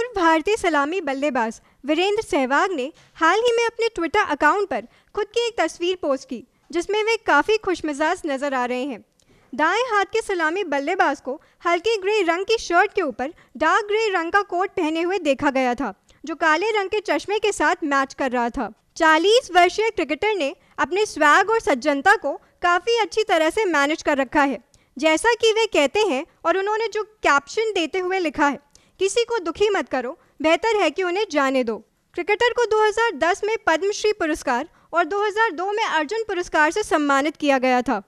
पूर्व भारतीय सलामी बल्लेबाज वीरेंद्र सहवाग ने हाल ही में अपने ट्विटर अकाउंट पर खुद की एक तस्वीर पोस्ट की जिसमें वे काफ़ी खुशमिजाज नज़र आ रहे हैं दाएं हाथ के सलामी बल्लेबाज को हल्के ग्रे रंग की शर्ट के ऊपर डार्क ग्रे रंग का कोट पहने हुए देखा गया था जो काले रंग के चश्मे के साथ मैच कर रहा था 40 वर्षीय क्रिकेटर ने अपने स्वैग और सज्जनता को काफ़ी अच्छी तरह से मैनेज कर रखा है जैसा कि वे कहते हैं और उन्होंने जो कैप्शन देते हुए लिखा है किसी को दुखी मत करो बेहतर है कि उन्हें जाने दो क्रिकेटर को 2010 में पद्मश्री पुरस्कार और 2002 में अर्जुन पुरस्कार से सम्मानित किया गया था